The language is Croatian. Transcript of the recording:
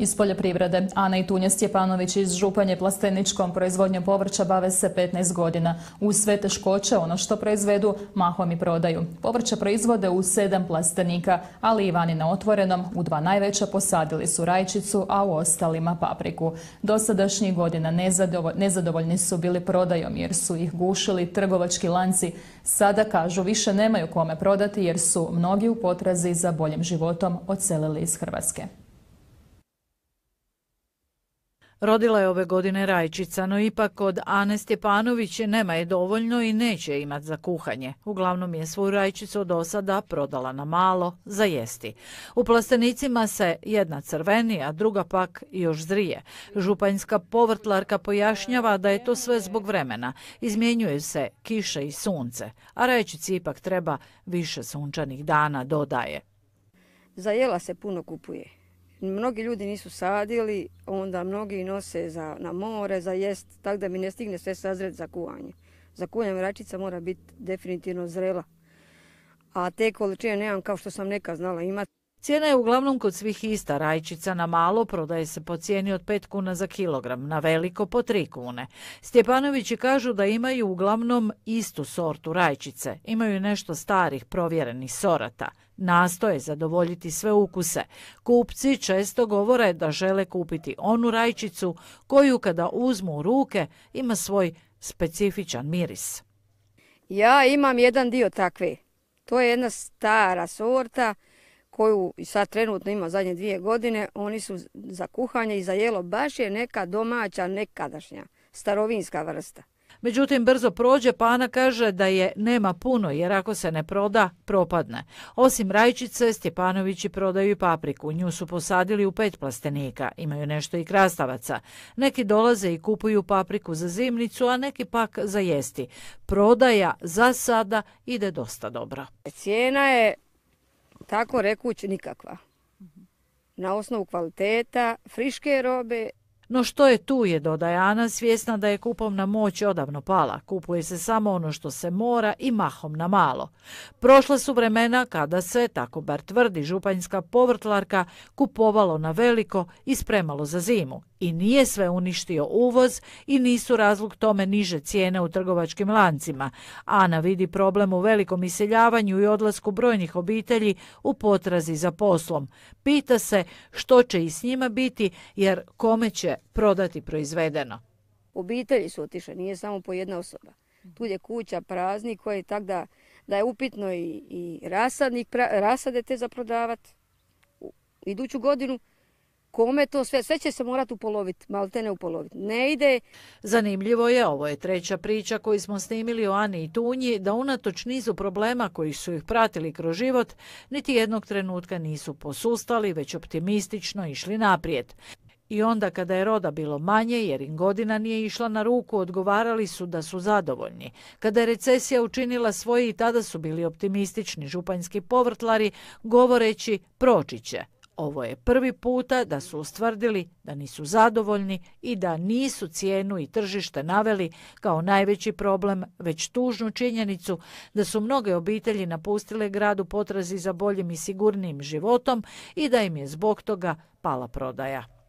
Iz poljoprivrede Ana i Tunja Stjepanović iz Županje plasteničkom proizvodnjom povrća bave se 15 godina. U sve teškoće ono što proizvedu mahom i prodaju. Povrća proizvode u sedam plastenika, ali i vani na otvorenom u dva najveća posadili su rajčicu, a u ostalima papriku. Dosadašnjih godina nezadovoljni su bili prodajom jer su ih gušili trgovački lanci. Sada kažu više nemaju kome prodati jer su mnogi u potrazi za boljim životom odselili iz Hrvatske. Rodila je ove godine rajčica, no ipak od Ane Stjepanović nema je dovoljno i neće imat za kuhanje. Uglavnom je svoju rajčicu do sada prodala na malo za jesti. U plastenicima se jedna crveni, a druga pak još zrije. Županjska povrtlarka pojašnjava da je to sve zbog vremena. Izmjenjuje se kiše i sunce, a rajčici ipak treba više sunčanih dana, dodaje. Za jela se puno kupuje mnogi ljudi nisu sadili, onda mnogi nose za, na more, za jest, tako da mi ne stigne sve sazret za kuvanje. Za kuvanje račica mora biti definitivno zrela. A te količine nemam kao što sam neka znala imati. Cijena je uglavnom kod svih ista, rajčica na malo prodaje se po cijeni od 5 kuna za kilogram, na veliko po 3 kune. Stjepanovići kažu da imaju uglavnom istu sortu rajčice, imaju nešto starih provjerenih sorata. Nastoje zadovoljiti sve ukuse. Kupci često govore da žele kupiti onu rajčicu koju kada uzmu u ruke ima svoj specifičan miris. Ja imam jedan dio takve. To je jedna stara sorta koju sad trenutno ima zadnje dvije godine, oni su za kuhanje i za jelo baš je neka domaća, nekadašnja, starovinska vrsta. Međutim, brzo prođe, pa Ana kaže da je nema puno, jer ako se ne proda, propadne. Osim rajčice, Stjepanovići prodaju i papriku. Nju su posadili u pet plastenika. Imaju nešto i krastavaca. Neki dolaze i kupuju papriku za zimnicu, a neki pak za jesti. Prodaja za sada ide dosta dobro. Cijena je tako rekuć nikakva. Mhm. Na osnovu kvaliteta, friške robe no što je tu je, dodaje Ana, svjesna da je kupovna moć odavno pala. Kupuje se samo ono što se mora i mahom na malo. Prošla su vremena kada se, tako bar tvrdi županjska povrtlarka, kupovalo na veliko i spremalo za zimu. I nije sve uništio uvoz i nisu razlog tome niže cijene u trgovačkim lancima. Ana vidi problem u velikom iseljavanju i odlasku brojnih obitelji u potrazi za poslom. Pita se što će i s njima biti jer kome će prodati proizvedeno. Obitelji su otišle, nije samo po jedna osoba. Tu je kuća, praznik koji je tak da, da je upitno i, rasadnik, rasade te za prodavat. iduću godinu Kome to sve? Sve će se morati upoloviti, te ne upoloviti. Ne ide. Zanimljivo je, ovo je treća priča koju smo snimili o Ani i Tunji, da unatoč nizu problema koji su ih pratili kroz život, niti jednog trenutka nisu posustali, već optimistično išli naprijed. I onda kada je roda bilo manje, jer im godina nije išla na ruku, odgovarali su da su zadovoljni. Kada je recesija učinila svoje i tada su bili optimistični županjski povrtlari, govoreći proći će. Ovo je prvi puta da su ustvrdili da nisu zadovoljni i da nisu cijenu i tržište naveli kao najveći problem, već tužnu činjenicu da su mnoge obitelji napustile gradu potrazi za boljim i sigurnim životom i da im je zbog toga pala prodaja.